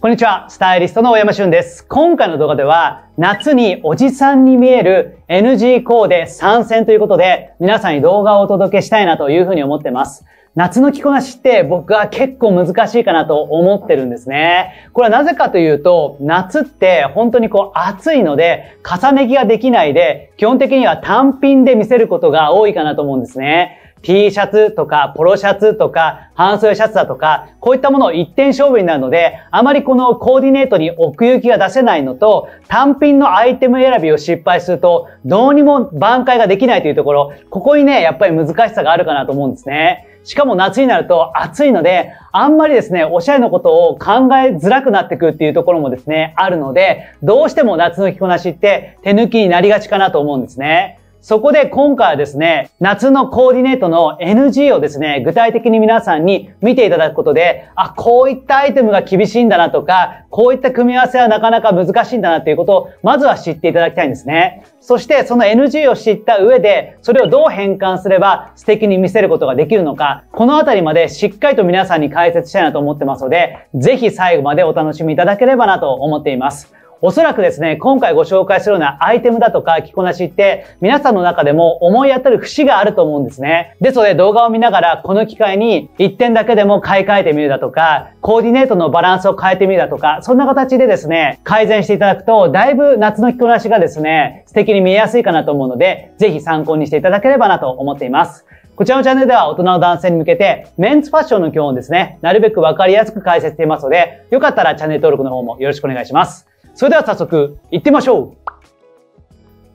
こんにちは、スタイリストの大山俊です。今回の動画では、夏におじさんに見える NG コーデ参戦ということで、皆さんに動画をお届けしたいなというふうに思ってます。夏の着こなしって僕は結構難しいかなと思ってるんですね。これはなぜかというと、夏って本当にこう暑いので、重ね着ができないで、基本的には単品で見せることが多いかなと思うんですね。T シャツとか、ポロシャツとか、半袖シャツだとか、こういったものを一点勝負になるので、あまりこのコーディネートに奥行きが出せないのと、単品のアイテム選びを失敗すると、どうにも挽回ができないというところ、ここにね、やっぱり難しさがあるかなと思うんですね。しかも夏になると暑いので、あんまりですね、おしゃれのことを考えづらくなってくるっていうところもですね、あるので、どうしても夏の着こなしって手抜きになりがちかなと思うんですね。そこで今回はですね、夏のコーディネートの NG をですね、具体的に皆さんに見ていただくことで、あ、こういったアイテムが厳しいんだなとか、こういった組み合わせはなかなか難しいんだなっていうことを、まずは知っていただきたいんですね。そしてその NG を知った上で、それをどう変換すれば素敵に見せることができるのか、このあたりまでしっかりと皆さんに解説したいなと思ってますので、ぜひ最後までお楽しみいただければなと思っています。おそらくですね、今回ご紹介するようなアイテムだとか着こなしって、皆さんの中でも思い当たる節があると思うんですね。ですので動画を見ながら、この機会に1点だけでも買い替えてみるだとか、コーディネートのバランスを変えてみるだとか、そんな形でですね、改善していただくと、だいぶ夏の着こなしがですね、素敵に見えやすいかなと思うので、ぜひ参考にしていただければなと思っています。こちらのチャンネルでは大人の男性に向けて、メンズファッションの基本をですね、なるべくわかりやすく解説していますので、よかったらチャンネル登録の方もよろしくお願いします。それでは早速、行ってみましょう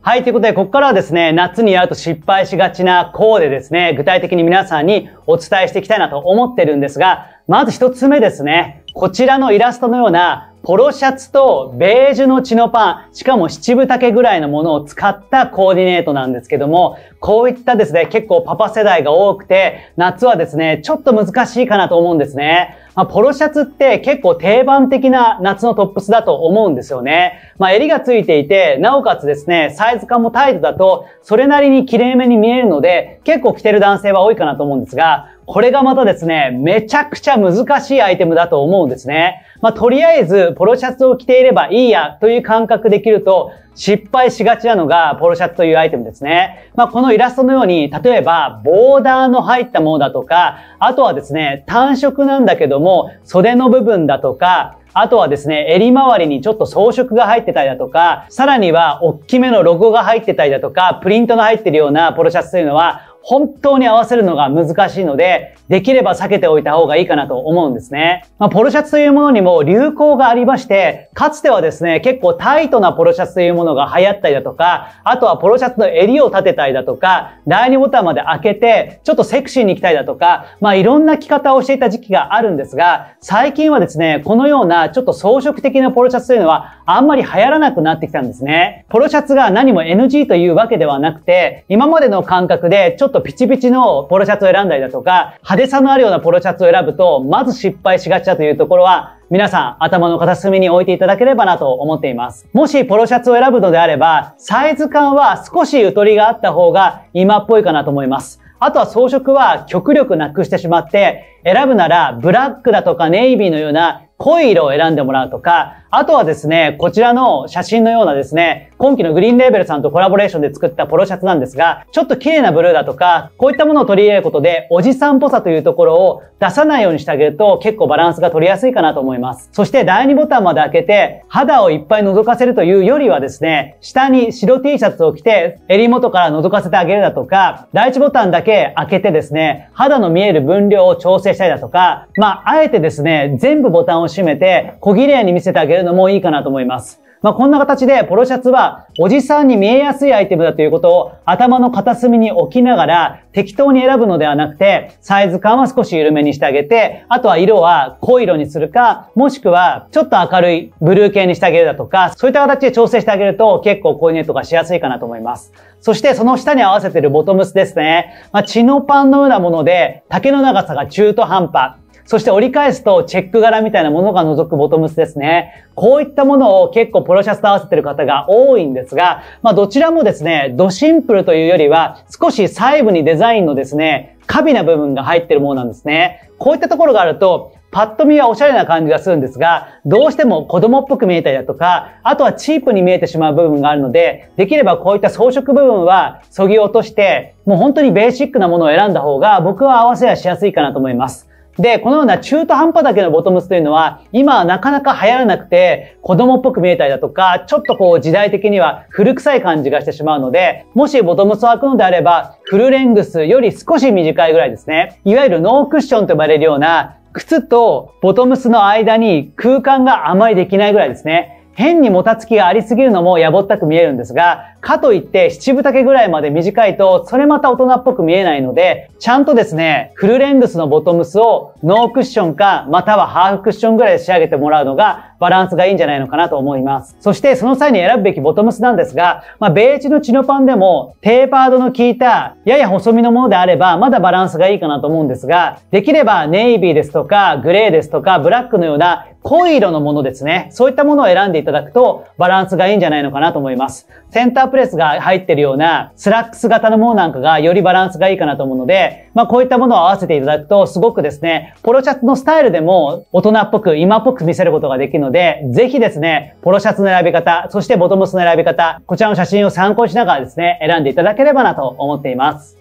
はい、ということで、ここからはですね、夏にやると失敗しがちなコーデですね、具体的に皆さんにお伝えしていきたいなと思ってるんですが、まず一つ目ですね、こちらのイラストのようなポロシャツとベージュのチノパン、しかも七分丈ぐらいのものを使ったコーディネートなんですけども、こういったですね、結構パパ世代が多くて、夏はですね、ちょっと難しいかなと思うんですね。まあ、ポロシャツって結構定番的な夏のトップスだと思うんですよね。まあ、襟がついていて、なおかつですね、サイズ感もタイトだと、それなりに綺麗めに見えるので、結構着てる男性は多いかなと思うんですが、これがまたですね、めちゃくちゃ難しいアイテムだと思うんですね。まあ、とりあえず、ポロシャツを着ていればいいやという感覚できると、失敗しがちなのが、ポロシャツというアイテムですね。まあ、このイラストのように、例えば、ボーダーの入ったものだとか、あとはですね、単色なんだけども、袖の部分だとか、あとはですね、襟周りにちょっと装飾が入ってたりだとか、さらには、おっきめのロゴが入ってたりだとか、プリントの入ってるようなポロシャツというのは、本当に合わせるのが難しいので、できれば避けておいた方がいいかなと思うんですね。まあ、ポロシャツというものにも流行がありまして、かつてはですね、結構タイトなポロシャツというものが流行ったりだとか、あとはポロシャツの襟を立てたりだとか、第2ボタンまで開けて、ちょっとセクシーに着たいだとか、まあいろんな着方をしていた時期があるんですが、最近はですね、このようなちょっと装飾的なポロシャツというのは、あんまり流行らなくなってきたんですね。ポロシャツが何も NG というわけではなくて、今までの感覚でちょっととピチピチのポロシャツを選んだりだとか、派手さのあるようなポロシャツを選ぶと、まず失敗しがちだというところは、皆さん頭の片隅に置いていただければなと思っています。もしポロシャツを選ぶのであれば、サイズ感は少しゆとりがあった方が今っぽいかなと思います。あとは装飾は極力なくしてしまって、選ぶならブラックだとかネイビーのような濃い色を選んでもらうとか、あとはですね、こちらの写真のようなですね、今期のグリーンレーベルさんとコラボレーションで作ったポロシャツなんですが、ちょっと綺麗なブルーだとか、こういったものを取り入れることで、おじさんっぽさというところを出さないようにしてあげると、結構バランスが取りやすいかなと思います。そして第2ボタンまで開けて、肌をいっぱい覗かせるというよりはですね、下に白 T シャツを着て、襟元から覗かせてあげるだとか、第1ボタンだけ開けてですね、肌の見える分量を調整したりだとか、まあ、あえてですね、全部ボタンを閉めて、小綺麗に見せてあげるのもいいかなと思います。まあ、こんな形でポロシャツはおじさんに見えやすいアイテムだということを頭の片隅に置きながら適当に選ぶのではなくてサイズ感は少し緩めにしてあげてあとは色は濃い色にするかもしくはちょっと明るいブルー系にしてあげるだとかそういった形で調整してあげると結構コーディネートがしやすいかなと思います。そしてその下に合わせてるボトムスですね。まあ、チパンのようなもので丈の長さが中途半端。そして折り返すとチェック柄みたいなものが覗くボトムスですね。こういったものを結構ポロシャツと合わせてる方が多いんですが、まあどちらもですね、ドシンプルというよりは少し細部にデザインのですね、カビな部分が入ってるものなんですね。こういったところがあると、パッと見はおしゃれな感じがするんですが、どうしても子供っぽく見えたりだとか、あとはチープに見えてしまう部分があるので、できればこういった装飾部分は削ぎ落として、もう本当にベーシックなものを選んだ方が僕は合わせやしやすいかなと思います。で、このような中途半端だけのボトムスというのは、今はなかなか流行らなくて、子供っぽく見えたりだとか、ちょっとこう時代的には古臭い感じがしてしまうので、もしボトムスを履くのであれば、フルレングスより少し短いぐらいですね。いわゆるノークッションと呼ばれるような、靴とボトムスの間に空間があまりできないぐらいですね。変にもたつきがありすぎるのもやぼったく見えるんですが、かといって七分丈ぐらいまで短いと、それまた大人っぽく見えないので、ちゃんとですね、フルレングスのボトムスをノークッションか、またはハーフクッションぐらいで仕上げてもらうのが、バランスがいいんじゃないのかなと思います。そして、その際に選ぶべきボトムスなんですが、まあ、ベージュのチノパンでも、テーパードの効いた、やや細身のものであれば、まだバランスがいいかなと思うんですが、できればネイビーですとか、グレーですとか、ブラックのような濃い色のものですね。そういったものを選んでいただくとバランスがいいんじゃないのかなと思います。センタープレスが入ってるようなスラックス型のものなんかがよりバランスがいいかなと思うので、まあこういったものを合わせていただくとすごくですね、ポロシャツのスタイルでも大人っぽく今っぽく見せることができるので、ぜひですね、ポロシャツの選び方、そしてボトムスの選び方、こちらの写真を参考にしながらですね、選んでいただければなと思っています。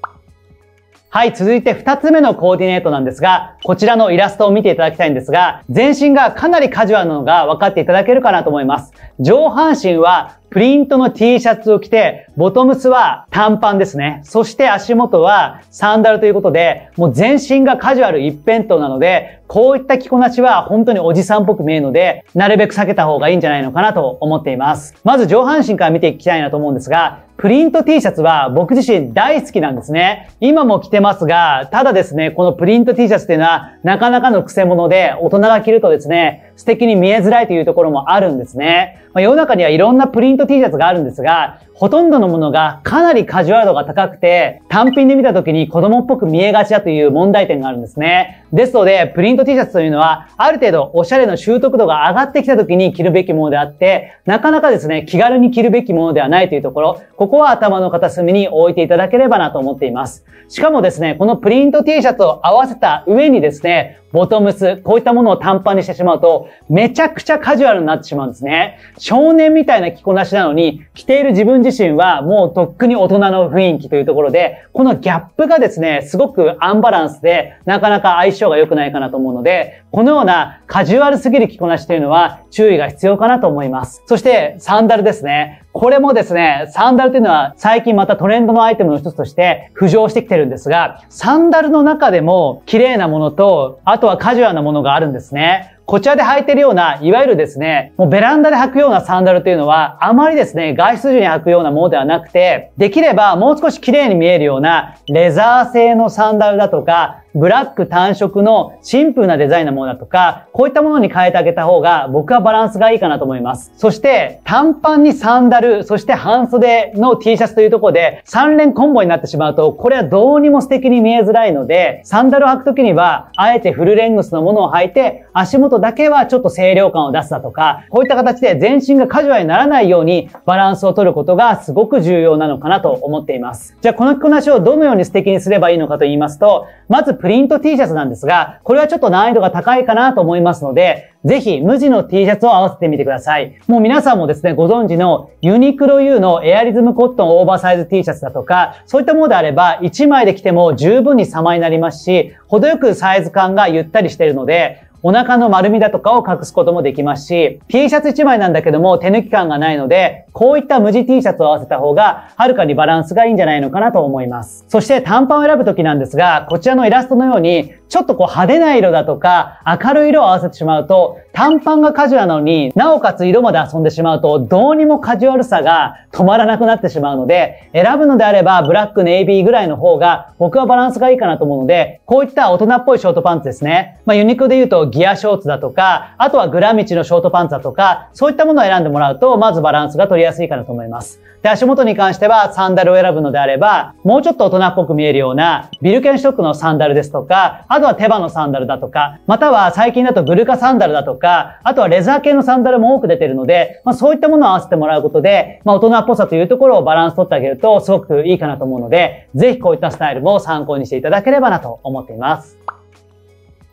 はい、続いて2つ目のコーディネートなんですが、こちらのイラストを見ていただきたいんですが、全身がかなりカジュアルなのが分かっていただけるかなと思います。上半身はプリントの T シャツを着て、ボトムスは短パンですね。そして足元はサンダルということで、もう全身がカジュアル一辺倒なので、こういった着こなしは本当におじさんっぽく見えるので、なるべく避けた方がいいんじゃないのかなと思っています。まず上半身から見ていきたいなと思うんですが、プリント T シャツは僕自身大好きなんですね。今も着てますが、ただですね、このプリント T シャツっていうのはなかなかの癖物で大人が着るとですね、素敵に見えづらいというところもあるんですね。まあ、世の中にはいろんなプリント T シャツがあるんですが、ほとんどのものがかなりカジュアル度が高くて、単品で見た時に子供っぽく見えがちだという問題点があるんですね。ですので、プリント T シャツというのは、ある程度おしゃれの習得度が上がってきた時に着るべきものであって、なかなかですね、気軽に着るべきものではないというところ、ここは頭の片隅に置いていただければなと思っています。しかもですね、このプリント T シャツを合わせた上にですね、ボトムス、こういったものを短パンにしてしまうと、めちゃくちゃカジュアルになってしまうんですね。少年みたいな着こなしなのに、着ている自分自身はもうとっくに大人の雰囲気というところで、このギャップがですね、すごくアンバランスで、なかなか相性が良くないかなと思うので、このようなカジュアルすぎる着こなしというのは注意が必要かなと思います。そして、サンダルですね。これもですね、サンダルというのは最近またトレンドのアイテムの一つとして浮上してきてるんですが、サンダルの中でも綺麗なものと、あとはカジュアルなものがあるんですね。こちらで履いてるような、いわゆるですね、もうベランダで履くようなサンダルというのは、あまりですね、外出時に履くようなものではなくて、できればもう少し綺麗に見えるような、レザー製のサンダルだとか、ブラック単色のシンプルなデザインのものだとか、こういったものに変えてあげた方が僕はバランスがいいかなと思います。そして短パンにサンダル、そして半袖の T シャツというところで3連コンボになってしまうと、これはどうにも素敵に見えづらいので、サンダルを履くときには、あえてフルレングスのものを履いて、足元だけはちょっと清涼感を出すだとか、こういった形で全身がカジュアルにならないようにバランスを取ることがすごく重要なのかなと思っています。じゃあこの着こなしをどのように素敵にすればいいのかと言いますと、まずプリント T シャツなんですが、これはちょっと難易度が高いかなと思いますので、ぜひ無地の T シャツを合わせてみてください。もう皆さんもですね、ご存知のユニクロ U のエアリズムコットンオーバーサイズ T シャツだとか、そういったものであれば、1枚で着ても十分に様になりますし、程よくサイズ感がゆったりしているので、お腹の丸みだとかを隠すこともできますし、T シャツ1枚なんだけども手抜き感がないので、こういった無地 T シャツを合わせた方が、はるかにバランスがいいんじゃないのかなと思います。そして短パンを選ぶときなんですが、こちらのイラストのように、ちょっとこう派手な色だとか、明るい色を合わせてしまうと、短パンがカジュアルなのに、なおかつ色まで遊んでしまうと、どうにもカジュアルさが止まらなくなってしまうので、選ぶのであれば、ブラック、ネイビーぐらいの方が、僕はバランスがいいかなと思うので、こういった大人っぽいショートパンツですね。まあ、ユニクロで言うと、ギアショーツだとか、あとはグラミチのショートパンツだとか、そういったものを選んでもらうと、まずバランスが取りやすいかなと思います。で、足元に関してはサンダルを選ぶのであれば、もうちょっと大人っぽく見えるような、ビルケンショックのサンダルですとか、あとは手羽のサンダルだとか、または最近だとブルカサンダルだとか、あとはレザー系のサンダルも多く出てるので、まあそういったものを合わせてもらうことで、まあ大人っぽさというところをバランス取ってあげるとすごくいいかなと思うので、ぜひこういったスタイルも参考にしていただければなと思っています。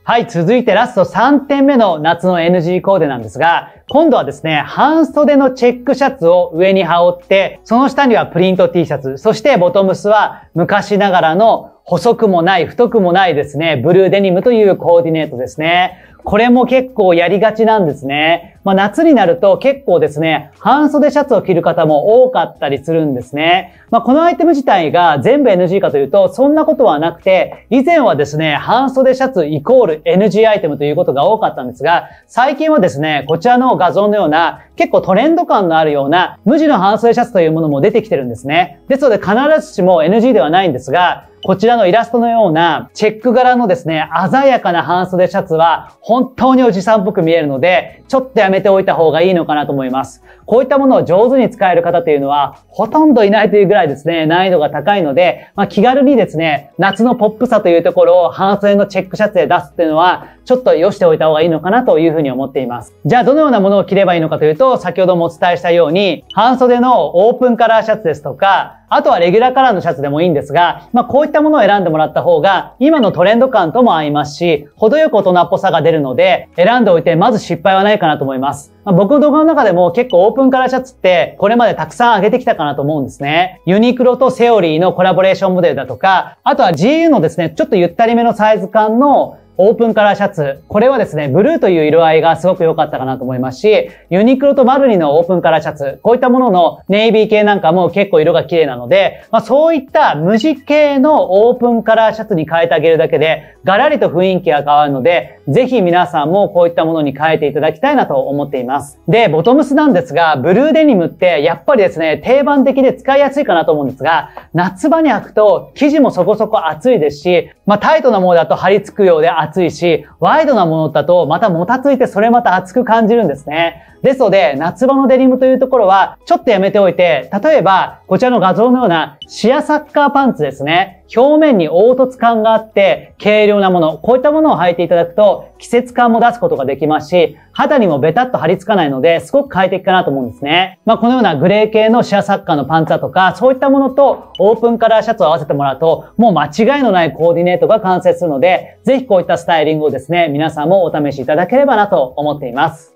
はい、続いてラスト3点目の夏の NG コーデなんですが、今度はですね、半袖のチェックシャツを上に羽織って、その下にはプリント T シャツ、そしてボトムスは昔ながらの細くもない太くもないですね、ブルーデニムというコーディネートですね。これも結構やりがちなんですね。まあ夏になると結構ですね、半袖シャツを着る方も多かったりするんですね。まあこのアイテム自体が全部 NG かというと、そんなことはなくて、以前はですね、半袖シャツイコール NG アイテムということが多かったんですが、最近はですね、こちらの画像のような、結構トレンド感のあるような、無地の半袖シャツというものも出てきてるんですね。ですので必ずしも NG ではないんですが、こちらのイラストのようなチェック柄のですね、鮮やかな半袖シャツは本当におじさんっぽく見えるので、ちょっとやめておいた方がいいのかなと思います。こういったものを上手に使える方というのは、ほとんどいないというぐらいですね、難易度が高いので、まあ、気軽にですね、夏のポップさというところを半袖のチェックシャツで出すっていうのは、ちょっと良しておいた方がいいのかなというふうに思っています。じゃあ、どのようなものを着ればいいのかというと、先ほどもお伝えしたように、半袖のオープンカラーシャツですとか、あとはレギュラーカラーのシャツでもいいんですが、まあ、こういったものを選んでもらった方が、今のトレンド感とも合いますし、程よく大人っぽさが出るので、選んでおいて、まず失敗はないかなと思います。まあ、僕の動画の中でも結構オープンカラーシャツって、これまでたくさん上げてきたかなと思うんですね。ユニクロとセオリーのコラボレーションモデルだとか、あとは GU のですね、ちょっとゆったりめのサイズ感のオープンカラーシャツ。これはですね、ブルーという色合いがすごく良かったかなと思いますし、ユニクロとマルニのオープンカラーシャツ。こういったもののネイビー系なんかも結構色が綺麗なので、まあ、そういった無地系のオープンカラーシャツに変えてあげるだけで、ガラリと雰囲気が変わるので、ぜひ皆さんもこういったものに変えていただきたいなと思っています。で、ボトムスなんですが、ブルーデニムってやっぱりですね、定番的で使いやすいかなと思うんですが、夏場に履くと生地もそこそこ熱いですし、まあ、タイトなものだと張り付くようで熱いし、ワイドなものだとまたもたついてそれまた熱く感じるんですね。ですので、夏場のデニムというところは、ちょっとやめておいて、例えば、こちらの画像のようなシアサッカーパンツですね。表面に凹凸感があって、軽量なもの、こういったものを履いていただくと、季節感も出すことができますし、肌にもベタっと張り付かないので、すごく快適かなと思うんですね。まあ、このようなグレー系のシェアサッカーのパンツだとか、そういったものと、オープンカラーシャツを合わせてもらうと、もう間違いのないコーディネートが完成するので、ぜひこういったスタイリングをですね、皆さんもお試しいただければなと思っています。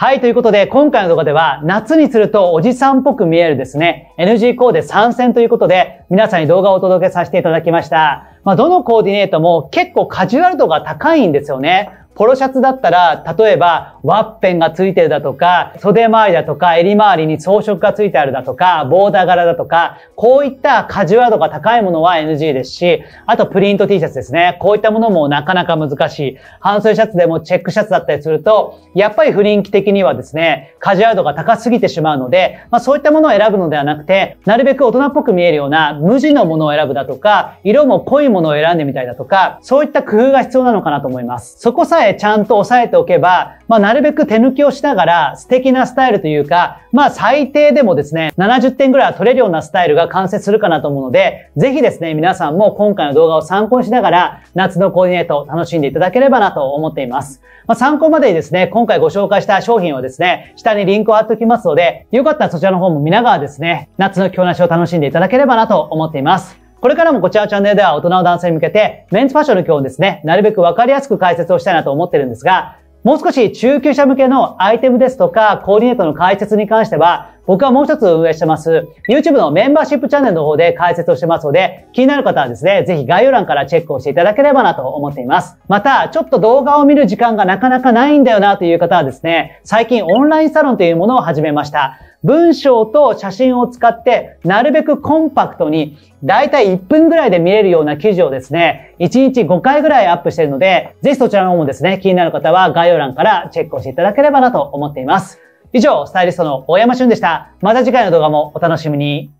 はい、ということで、今回の動画では、夏にするとおじさんっぽく見えるですね、NG コーデ参戦ということで、皆さんに動画をお届けさせていただきました。まあ、どのコーディネートも結構カジュアル度が高いんですよね。ポロシャツだったら、例えば、ワッペンがついてるだとか、袖周りだとか、襟周りに装飾がついてあるだとか、ボーダー柄だとか、こういったカジュアル度が高いものは NG ですし、あとプリント T シャツですね。こういったものもなかなか難しい。半袖シャツでもチェックシャツだったりすると、やっぱり不倫気的にはですね、カジュアル度が高すぎてしまうので、まあそういったものを選ぶのではなくて、なるべく大人っぽく見えるような無地のものを選ぶだとか、色も濃いものを選んでみたりだとか、そういった工夫が必要なのかなと思います。そこさえちゃんと押さえておけば、まあ、なるべく手抜きをしながら素敵なスタイルというか、まあ、最低でもですね、70点ぐらいは取れるようなスタイルが完成するかなと思うので、ぜひですね、皆さんも今回の動画を参考にしながら、夏のコーディネートを楽しんでいただければなと思っています。まあ、参考までにですね、今回ご紹介した商品はですね、下にリンクを貼っておきますので、よかったらそちらの方も見ながらですね、夏の着こなしを楽しんでいただければなと思っています。これからもこちらのチャンネルでは大人の男性に向けて、メンズファッションの今日ですね、なるべくわかりやすく解説をしたいなと思ってるんですが、もう少し中級者向けのアイテムですとか、コーディネートの解説に関しては、僕はもう一つ運営してます。YouTube のメンバーシップチャンネルの方で解説をしてますので、気になる方はですね、ぜひ概要欄からチェックをしていただければなと思っています。また、ちょっと動画を見る時間がなかなかないんだよなという方はですね、最近オンラインサロンというものを始めました。文章と写真を使って、なるべくコンパクトに、だいたい1分ぐらいで見れるような記事をですね、1日5回ぐらいアップしているので、ぜひそちらの方もですね、気になる方は概要欄からチェックをしていただければなと思っています。以上、スタイリストの大山俊でした。また次回の動画もお楽しみに。